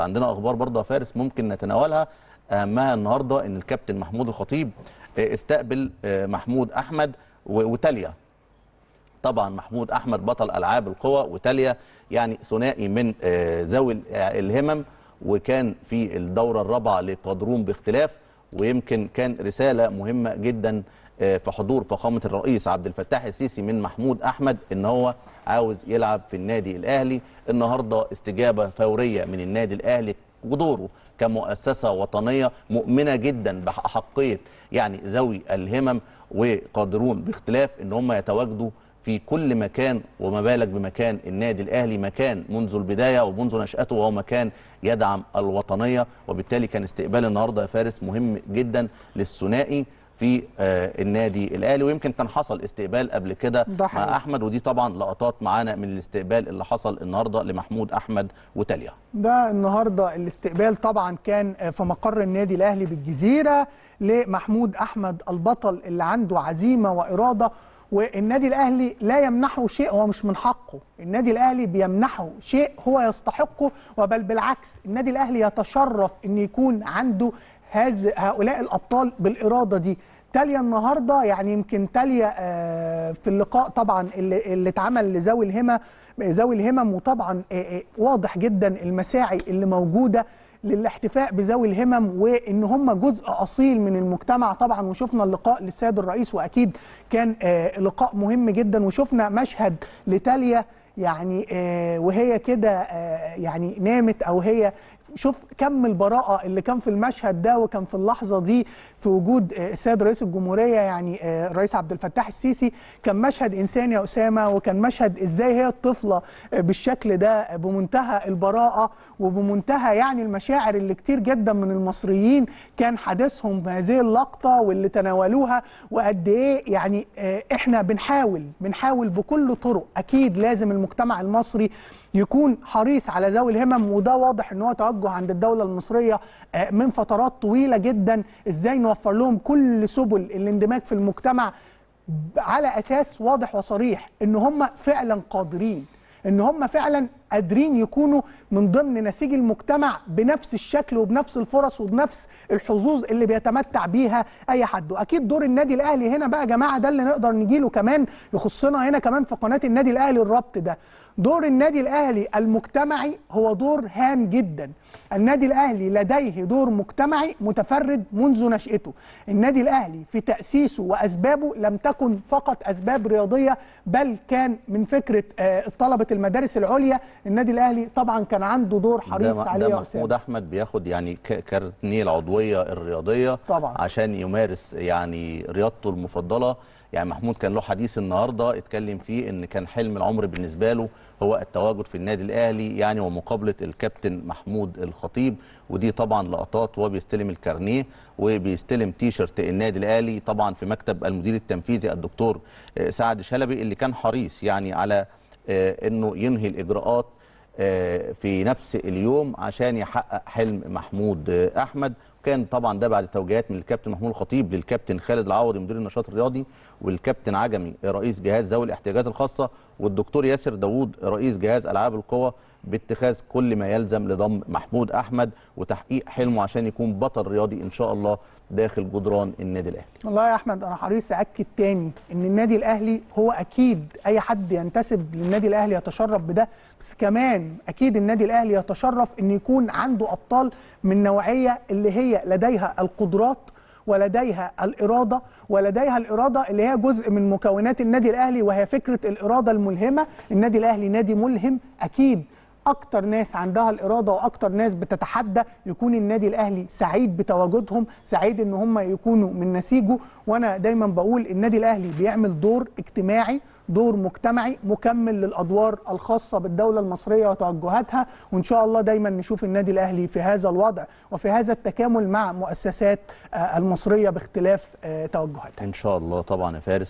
عندنا اخبار برضه فارس ممكن نتناولها اهمها النهارده ان الكابتن محمود الخطيب آه، استقبل آه، محمود احمد وتاليا طبعا محمود احمد بطل العاب القوى وتاليا يعني ثنائي من آه، ذوي الهمم وكان في الدوره الرابعه لقدروم باختلاف ويمكن كان رساله مهمه جدا في حضور فخامه الرئيس عبد الفتاح السيسي من محمود احمد ان هو عاوز يلعب في النادي الاهلي النهارده استجابه فوريه من النادي الاهلي ودوره كمؤسسة وطنية مؤمنة جدا بأحقية يعني ذوي الهمم وقادرون باختلاف ان هم يتواجدوا في كل مكان وما بالك بمكان النادي الاهلي مكان منذ البدايه ومنذ نشاته وهو مكان يدعم الوطنيه وبالتالي كان استقبال النهارده يا فارس مهم جدا للثنائي في آه، النادي الاهلي ويمكن كان حصل استقبال قبل كده مع احمد ودي طبعا لقطات معانا من الاستقبال اللي حصل النهارده لمحمود احمد وتاليا ده النهارده الاستقبال طبعا كان في مقر النادي الاهلي بالجزيره لمحمود احمد البطل اللي عنده عزيمه واراده والنادي الاهلي لا يمنحه شيء هو مش من حقه النادي الاهلي بيمنحه شيء هو يستحقه وبل بالعكس النادي الاهلي يتشرف ان يكون عنده هز هؤلاء الابطال بالاراده دي تاليا النهارده يعني يمكن تاليا آه، في اللقاء طبعا اللي اللي اتعمل لذوي الهمم ذوي الهمم وطبعا آه، آه، واضح جدا المساعي اللي موجوده للاحتفاء بذوي الهمم وان هم جزء اصيل من المجتمع طبعا وشفنا اللقاء للسيد الرئيس واكيد كان لقاء مهم جدا وشفنا مشهد لتاليا يعني آه، وهي كده آه، يعني نامت او هي شوف كم البراءه اللي كان في المشهد ده وكان في اللحظه دي في وجود آه، السيد رئيس الجمهوريه يعني الرئيس عبد الفتاح السيسي كان مشهد انساني يا اسامه وكان مشهد ازاي هي الطفله بالشكل ده بمنتهى البراءه وبمنتهى يعني المشاعر اللي كتير جدا من المصريين كان حدثهم بهذه اللقطه واللي تناولوها وقد ايه يعني احنا بنحاول بنحاول بكل طرق اكيد لازم المجتمع المصري يكون حريص على ذوي الهمم وده واضح ان هو توجه عند الدوله المصريه آه، من فترات طويله جدا ازاي نوفر لهم كل سبل الاندماج في المجتمع على اساس واضح وصريح ان هم فعلا قادرين ان هم فعلا قادرين يكونوا من ضمن نسيج المجتمع بنفس الشكل وبنفس الفرص وبنفس الحظوظ اللي بيتمتع بيها اي حد واكيد دور النادي الاهلي هنا بقى يا جماعه ده اللي نقدر نجيله كمان يخصنا هنا كمان في قناه النادي الاهلي الربط ده دور النادي الاهلي المجتمعي هو دور هام جدا النادي الاهلي لديه دور مجتمعي متفرد منذ نشاته النادي الاهلي في تاسيسه واسبابه لم تكن فقط اسباب رياضيه بل كان من فكره آه، طلبه المدارس العليا النادي الاهلي طبعا كان عنده دور حريص عليه يا محمود احمد بياخد يعني كارتنيه العضويه الرياضيه طبعا عشان يمارس يعني رياضته المفضله يعني محمود كان له حديث النهارده اتكلم فيه ان كان حلم العمر بالنسبه له هو التواجد في النادي الاهلي يعني ومقابله الكابتن محمود الخطيب ودي طبعا لقطات وهو بيستلم الكارنيه وبيستلم تيشرت النادي الاهلي طبعا في مكتب المدير التنفيذي الدكتور آه، سعد شلبي اللي كان حريص يعني على آه، انه ينهي الاجراءات آه، في نفس اليوم عشان يحقق حلم محمود آه، احمد كان طبعا ده بعد توجيهات من الكابتن محمود الخطيب للكابتن خالد العوضي مدير النشاط الرياضي والكابتن عجمي رئيس جهاز ذوي الاحتياجات الخاصه والدكتور ياسر داوود رئيس جهاز العاب القوى باتخاذ كل ما يلزم لضم محمود احمد وتحقيق حلمه عشان يكون بطل رياضي ان شاء الله داخل جدران النادي الاهلي. والله يا احمد انا حريص اكد تاني ان النادي الاهلي هو اكيد اي حد ينتسب للنادي الاهلي يتشرف بده بس كمان اكيد النادي الاهلي يتشرف ان يكون عنده ابطال من نوعيه اللي هي لديها القدرات ولديها الإرادة ولديها الإرادة اللي هي جزء من مكونات النادي الأهلي وهي فكرة الإرادة الملهمة النادي الأهلي نادي ملهم أكيد اكتر ناس عندها الاراده واكتر ناس بتتحدى يكون النادي الاهلي سعيد بتواجدهم سعيد ان هم يكونوا من نسيجه وانا دايما بقول النادي الاهلي بيعمل دور اجتماعي دور مجتمعي مكمل للادوار الخاصه بالدوله المصريه وتوجهاتها وان شاء الله دايما نشوف النادي الاهلي في هذا الوضع وفي هذا التكامل مع مؤسسات آه، المصريه باختلاف آه، توجهاتها ان شاء الله طبعا يا فارس